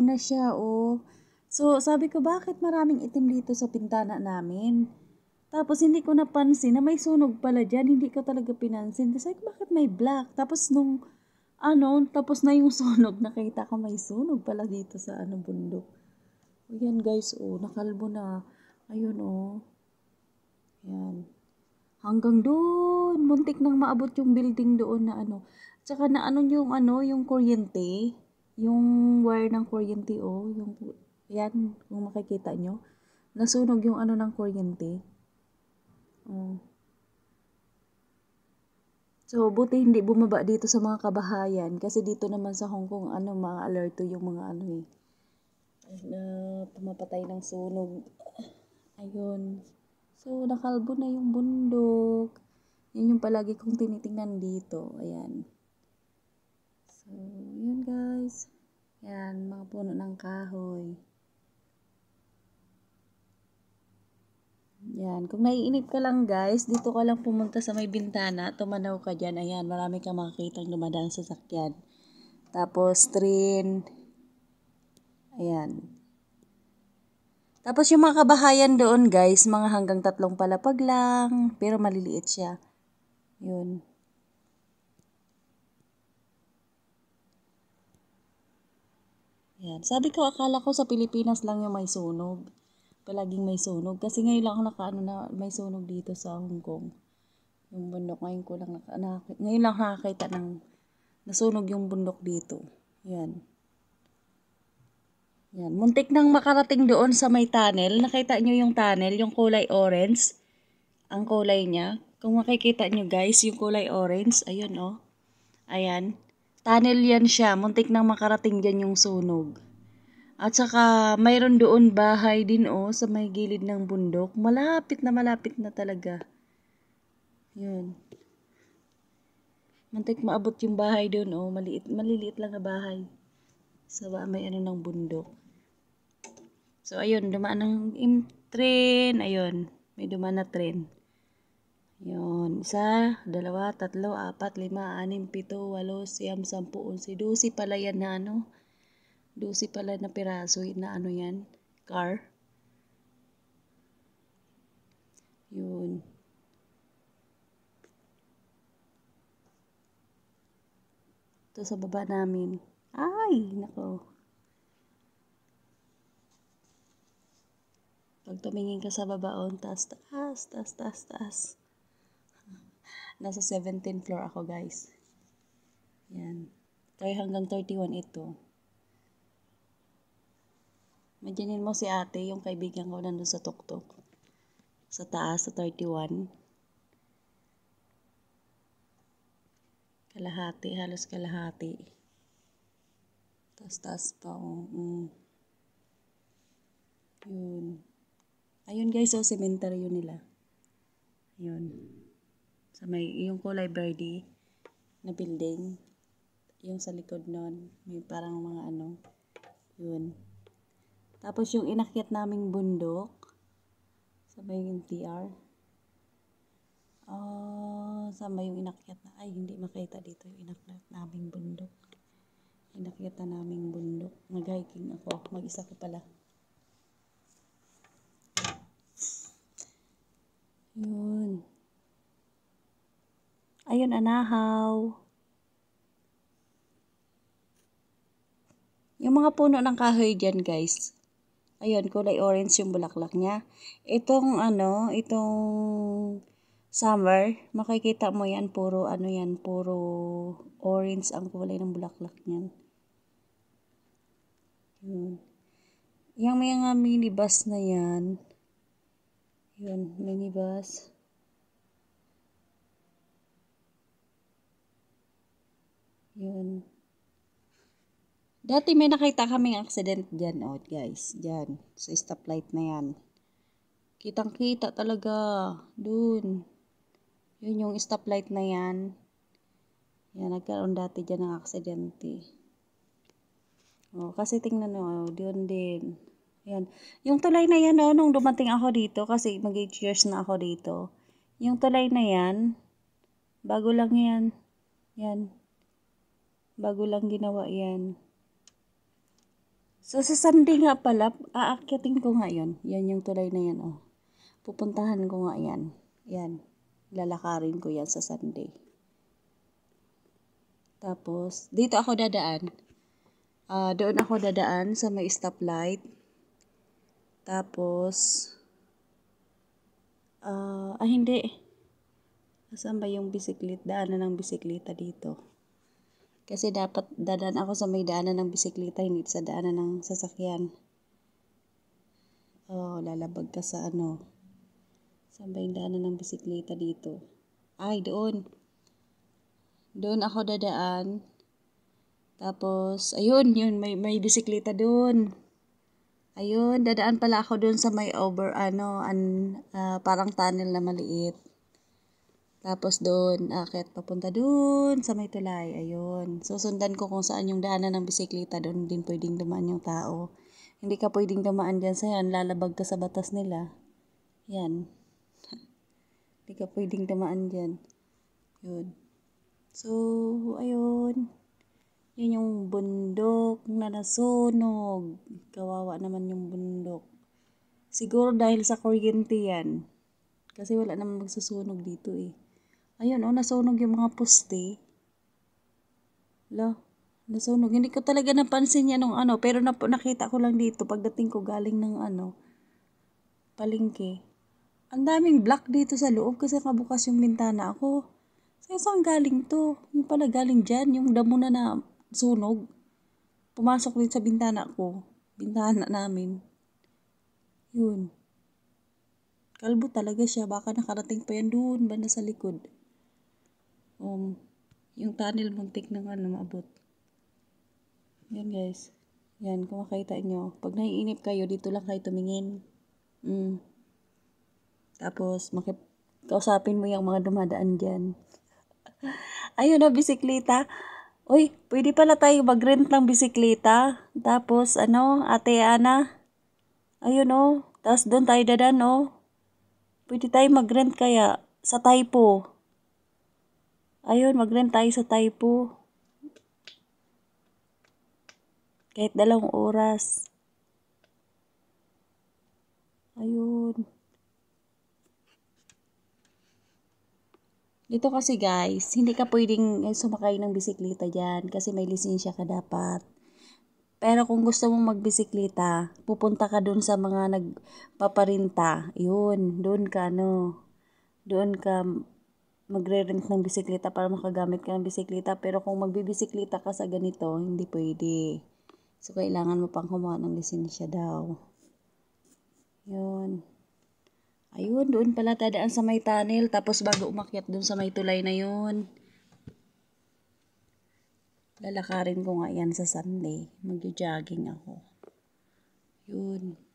na siya, oh. So, sabi ko, bakit maraming itim dito sa pintana namin? Tapos, hindi ko napansin na may sunog pala dyan. Hindi ko talaga pinansin. Tapos, like, bakit may black? Tapos, nung, ano, tapos na yung sunog, nakita ko may sunog pala dito sa, ano, bundok. O, yan, guys, oh, nakalbo na. Ayun, oh. Yan. Hanggang doon, muntik nang maabot yung building doon na, ano, tsaka na, ano, yung, ano, yung kuryente yung wire ng kuryente oh, yung yan, kung makikita nyo, nasunog yung ano ng kuryente. Oh. So, buti hindi bumaba dito sa mga kabahayan kasi dito naman sa Hong Kong, ano, mga alerto yung mga ano eh, na pumapatay ng sunog. Ayun. So, nakalbo na yung bundok. Yan yung palagi kong tinitingnan dito. Ayan. So, yun guys. Yan, mga puno ng kahoy. Yan, kung naiinip ka lang guys, dito ka lang pumunta sa may bintana, tumanaw ka dyan. Ayan, marami kang makikita dumadaan sa sakyan. Tapos, train. Ayan. Tapos, yung mga kabahayan doon guys, mga hanggang tatlong palapag lang. Pero maliliit siya. Yun. Yan. Sabi ko, akala ko sa Pilipinas lang yung may sunog. Palaging may sunog. Kasi ngayon lang ako nakaano na may sunog dito sa Hong Kong. Yung bundok. Ngayon ko lang, naka, na, ngayon lang nakakita ng nasunog yung bundok dito. Yan. Yan. Muntik nang makarating doon sa may tunnel. Nakita nyo yung tunnel, yung kulay orange. Ang kulay niya. Kung makikita nyo guys, yung kulay orange. Ayun oh. Ayan tunnel yan siya. Muntik nang makarating dyan yung sunog. At saka, mayroon doon bahay din o oh, sa may gilid ng bundok. Malapit na malapit na talaga. Yun. Muntik maabot yung bahay doon o. Oh. Maliit, maliliit lang na bahay. Sa may ano ng bundok. So, ayun. Dumaan ng train. Ayun. May dumaan na train. Yun, isa, dalawa, tatlo, apat, lima, anim, pito, walo, siyam, sampu, unsi. Dusi pala yan na ano. Dusi pala na piraso na ano yan. Car. Yun. Ito sa baba namin. Ay, nako. Pag tumingin ka sa babaon, oh, taas, taas, taas, taas, taas. Nasa 17 th floor ako, guys. Yan. 3 hanggang 31 ito. Imaginin mo si ate, yung kaibigan ko nandun sa tuktok. Sa taas, sa 31. Kalahati, halos kalahati. Tapos taas pa, oh. Mm. Yun. Ayun guys, so oh, cemetery yun nila. Yun sa may yung kulay library na building yung sa likod noon may parang mga ano yun tapos yung inakyat naming bundok sa may yung TR oh, ah, sa may yung inakyat na ay hindi makita dito yung inakyat naming bundok inakyat na naming bundok nag hiking ako mag isa ko pala yun Ayun, anahaw. Yung mga puno ng kahoy dyan, guys. Ayun, kulay orange yung bulaklak niya. Itong ano, itong summer, makikita mo yan, puro ano yan, puro orange ang kulay ng bulaklak niyan. Yun. Yung mga minibus na yan, yun, minibus. Yun. Dati may nakita kaming accident dyan, oh, guys. Dyan, sa stoplight na yan. Kitang-kita talaga. Dun. Yun yung stoplight na yan. Yan, nagkaroon dati dyan ng aksidente. Oh, kasi tingnan nyo, oh, yun din. Yan. Yung tulay na yan, oh, nung dumating ako dito, kasi mag years na ako dito. Yung tulay na yan, bago lang yan. Yan. Bago lang ginawa yan. So, sa Sunday nga pala, aakyatin ko nga yan. Yan yung tulay na yan, oh. Pupuntahan ko nga yan. Yan. Lalakarin ko yan sa Sunday. Tapos, dito ako dadaan. Uh, doon ako dadaan sa may stoplight. Tapos, uh, ah, hindi. Saan ba yung bisiklet? Daanan ng bisikleta dito. Kasi dapat dadaan ako sa may daanan ng bisikleta, hindi sa daanan ng sasakyan. Oh, lalabag ka sa ano. Sa may daanan ng bisikleta dito? Ay, doon. Doon ako dadaan. Tapos, ayun, yun, may, may bisikleta doon. Ayun, dadaan pala ako doon sa may over, ano, an, uh, parang tunnel na maliit. Tapos doon, akit papunta doon sa may tulay. Ayun. Susundan ko kung saan yung daanan ng bisikleta. Doon din pwedeng dumaan yung tao. Hindi ka pwedeng dumaan dyan sa yan. Lalabag ka sa batas nila. Yan. Hindi ka pwedeng dumaan dyan. Yun. So, ayun. Yun yung bundok na nasunog. Kawawa naman yung bundok. Siguro dahil sa kuryente yan. Kasi wala namang magsusunog dito eh. Ayun, oh, nasunog yung mga poste. Lo, nasunog. Hindi ko talaga napansin yan nung ano, pero nap- nakita ko lang dito pagdating ko galing ng ano, palingke. Ang daming black dito sa loob kasi kabukas yung bintana ako. Sa saan galing to? Yung pala galing dyan, yung damo na na sunog. Pumasok din sa bintana ko. Bintana namin. Yun. Kalbo talaga siya. Baka nakarating pa yan doon, banda sa likod um, yung tunnel muntik ng ano maabot. Yan guys. Yan, kung makita nyo. Pag naiinip kayo, dito lang kayo tumingin. Mm. Tapos, makip kausapin mo yung mga dumadaan dyan. Ayun na, bisikleta. Uy, pwede pala tayo mag-rent ng bisikleta. Tapos, ano, ate Ana. Ayun o. Oh. Tapos doon tayo dadan o. Pwede tayo mag-rent kaya sa Taipo. Ayun, mag-rent tayo sa Taipo. Kahit dalawang oras. Ayun. Dito kasi guys, hindi ka pwedeng eh, sumakay ng bisikleta dyan kasi may lisensya ka dapat. Pero kung gusto mong magbisikleta, pupunta ka dun sa mga nagpaparinta. Yun, dun ka ano, dun ka magre-rent ng bisikleta para makagamit ka ng bisikleta. Pero kung magbibisikleta ka sa ganito, hindi pwede. So, kailangan mo pang kumuha ng lisensya daw. Yun. Ayun, doon pala tadaan sa may tunnel. Tapos bago umakyat doon sa may tulay na yun. Lalakarin ko nga yan sa Sunday. Mag-jogging ako. Yun.